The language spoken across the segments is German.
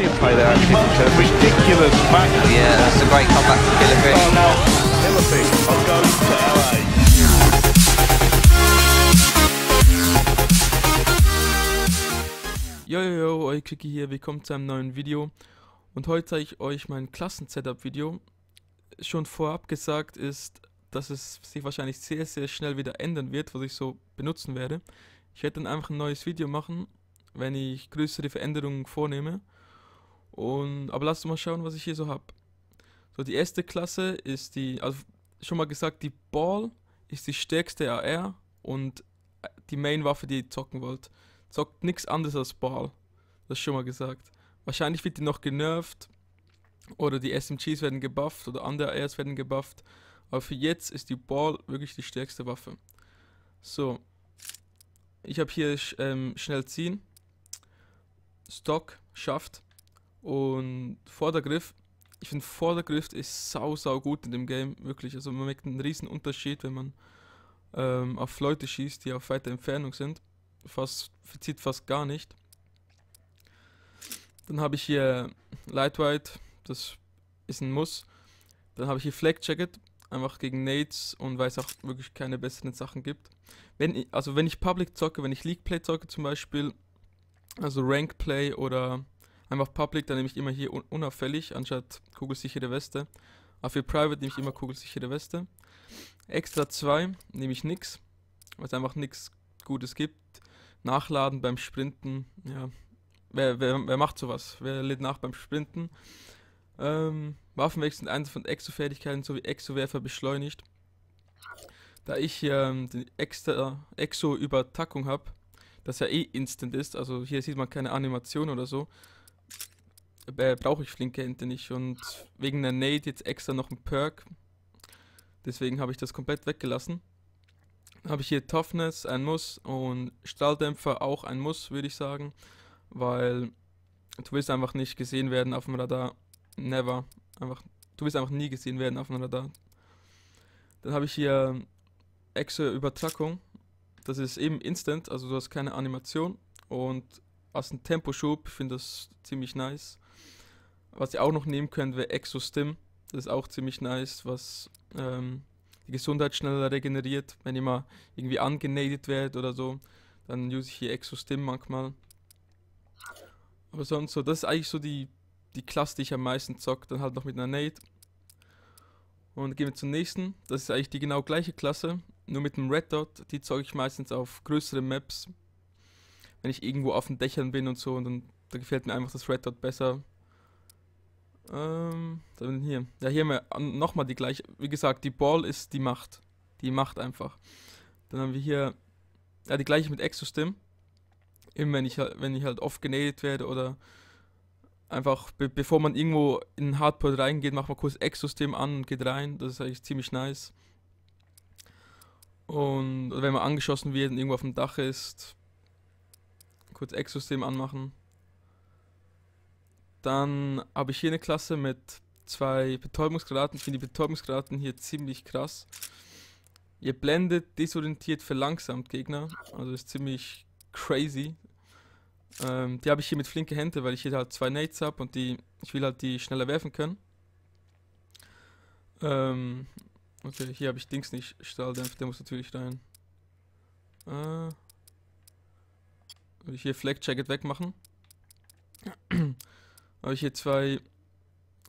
brilliant play there, actually, to ridiculous back. Yeah, that's a great comeback from Gillifrey. Oh, now Gillifrey will go to LA. Jojojo, euer Kiki hier, willkommen zu einem neuen Video. Und heute zeige ich euch mein Klassen-Setup-Video. Schon vorab gesagt ist, dass es sich wahrscheinlich sehr, sehr schnell wieder ändern wird, was ich so benutzen werde. Ich werde dann einfach ein neues Video machen, wenn ich größere Veränderungen vornehme. Und, aber lass uns mal schauen, was ich hier so habe. So, die erste Klasse ist die, also schon mal gesagt, die Ball ist die stärkste AR und äh, die Main-Waffe, die ihr zocken wollt. Zockt nichts anderes als Ball. Das schon mal gesagt. Wahrscheinlich wird die noch genervt oder die SMGs werden gebufft oder andere ARs werden gebufft. Aber für jetzt ist die Ball wirklich die stärkste Waffe. So. Ich habe hier ähm, schnell ziehen. Stock, Schaft. Und Vordergriff, ich finde Vordergriff ist sau, sau gut in dem Game, wirklich. Also man merkt einen riesen Unterschied, wenn man ähm, auf Leute schießt, die auf weiter Entfernung sind. Fast, verzieht fast gar nicht. Dann habe ich hier Lightweight, das ist ein Muss. Dann habe ich hier Flag Jacket, einfach gegen Nades und weil es auch wirklich keine besseren Sachen gibt. Wenn ich, also wenn ich Public zocke, wenn ich League Play zocke zum Beispiel, also Rank Play oder Einfach Public, dann nehme ich immer hier un unauffällig, anstatt kugelsichere Weste. Aber für Private nehme ich immer kugelsichere Weste. Extra 2 nehme ich nix, weil es einfach nichts Gutes gibt. Nachladen beim Sprinten, ja. Wer, wer, wer macht sowas? Wer lädt nach beim Sprinten? Ähm, Waffenwechsel sind eins von exo fertigkeiten sowie Exo-Werfer beschleunigt. Da ich ähm, den Exo-Übertackung habe, das ja eh instant ist, also hier sieht man keine Animation oder so, äh, brauche ich flinke Ente nicht und wegen der Nate jetzt extra noch ein Perk. Deswegen habe ich das komplett weggelassen. Habe ich hier Toughness, ein Muss und Stahldämpfer auch ein Muss, würde ich sagen. Weil du willst einfach nicht gesehen werden auf dem Radar. Never. Einfach, du willst einfach nie gesehen werden auf dem Radar. Dann habe ich hier Exe Übertrackung. Das ist eben instant, also du hast keine Animation. Und hast einen Temposchub. Ich finde das ziemlich nice. Was ihr auch noch nehmen könnt, wäre Exostim. Das ist auch ziemlich nice, was ähm, die Gesundheit schneller regeneriert. Wenn ihr mal irgendwie angenadet werdet oder so, dann use ich hier Exostim manchmal. Aber sonst so, das ist eigentlich so die, die Klasse, die ich am meisten zocke. Dann halt noch mit einer Nade. Und gehen wir zum nächsten. Das ist eigentlich die genau gleiche Klasse, nur mit dem Red Dot. Die zocke ich meistens auf größeren Maps. Wenn ich irgendwo auf den Dächern bin und so, und dann da gefällt mir einfach das Red Dot besser. Ähm, dann hier. Ja, hier haben wir nochmal die gleiche. Wie gesagt, die Ball ist die Macht. Die Macht einfach. Dann haben wir hier ja, die gleiche mit Exostim. Immer wenn ich, wenn ich halt oft genadet werde oder einfach be bevor man irgendwo in Hardpoint reingeht, macht man kurz Exosystem an und geht rein. Das ist eigentlich ziemlich nice. Und wenn man angeschossen wird und irgendwo auf dem Dach ist, kurz Exosystem anmachen. Dann habe ich hier eine Klasse mit zwei Betäubungsgranaten. Ich finde die Betäubungsgranaten hier ziemlich krass. Ihr blendet, desorientiert, verlangsamt Gegner. Also ist ziemlich crazy. Ähm, die habe ich hier mit flinke Hände, weil ich hier halt zwei Nades habe und die, ich will halt die schneller werfen können. Ähm, okay, hier habe ich Dings nicht. Strahldämpfer, der muss natürlich rein. Äh, will ich hier Flag Jacket wegmachen habe ich hier zwei,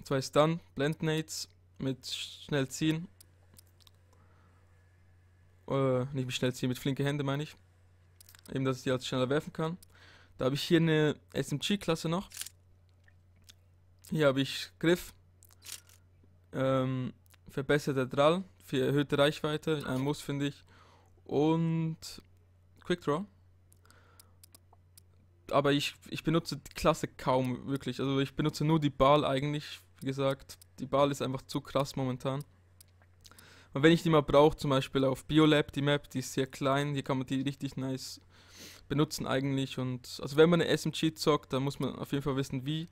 zwei Stun, Blendnades mit schnell ziehen. Äh, nicht mit schnell ziehen, mit flinke Hände meine ich. Eben, dass ich die halt schneller werfen kann. Da habe ich hier eine SMG-Klasse noch. Hier habe ich Griff, ähm, verbesserter Drall für erhöhte Reichweite, ein Muss finde ich, und Quick Draw aber ich, ich benutze die Klasse kaum wirklich. Also ich benutze nur die Ball eigentlich, wie gesagt. Die Ball ist einfach zu krass momentan. Und wenn ich die mal brauche, zum Beispiel auf Biolab, die Map, die ist sehr klein, hier kann man die richtig nice benutzen eigentlich. Und also wenn man eine SMG zockt, dann muss man auf jeden Fall wissen, wie.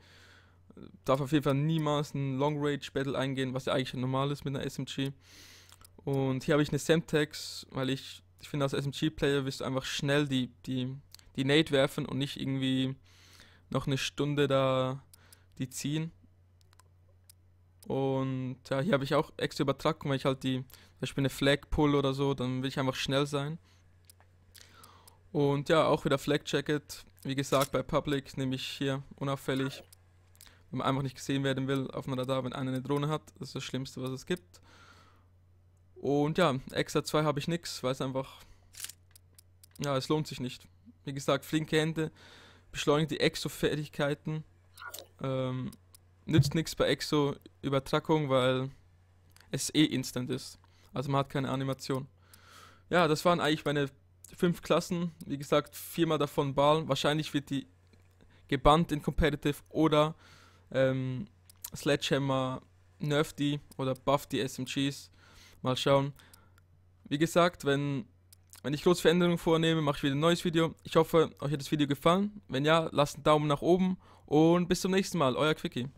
Darf auf jeden Fall niemals ein Long Rage Battle eingehen, was ja eigentlich normal ist mit einer SMG. Und hier habe ich eine Semtex, weil ich, ich finde, als SMG-Player wirst du einfach schnell die, die die Nate werfen und nicht irgendwie noch eine Stunde da die ziehen. Und ja, hier habe ich auch extra Übertragung, weil ich halt die, zum Beispiel eine Flag Pull oder so, dann will ich einfach schnell sein. Und ja, auch wieder Flag Jacket. Wie gesagt, bei Public nehme ich hier unauffällig, wenn man einfach nicht gesehen werden will, auf dem Radar, wenn einer eine Drohne hat. Das ist das Schlimmste, was es gibt. Und ja, extra 2 habe ich nichts, weil es einfach, ja, es lohnt sich nicht. Wie gesagt, flinke Hände, beschleunigt die exo fähigkeiten Ähm, nützt nichts bei Exo-Übertrackung, weil es eh instant ist. Also man hat keine Animation. Ja, das waren eigentlich meine fünf Klassen. Wie gesagt, viermal davon Ball. Wahrscheinlich wird die gebannt in Competitive oder ähm, Sledgehammer nerf die oder buff die SMGs. Mal schauen. Wie gesagt, wenn wenn ich große Veränderungen vornehme, mache ich wieder ein neues Video. Ich hoffe, euch hat das Video gefallen. Wenn ja, lasst einen Daumen nach oben und bis zum nächsten Mal. Euer Quickie.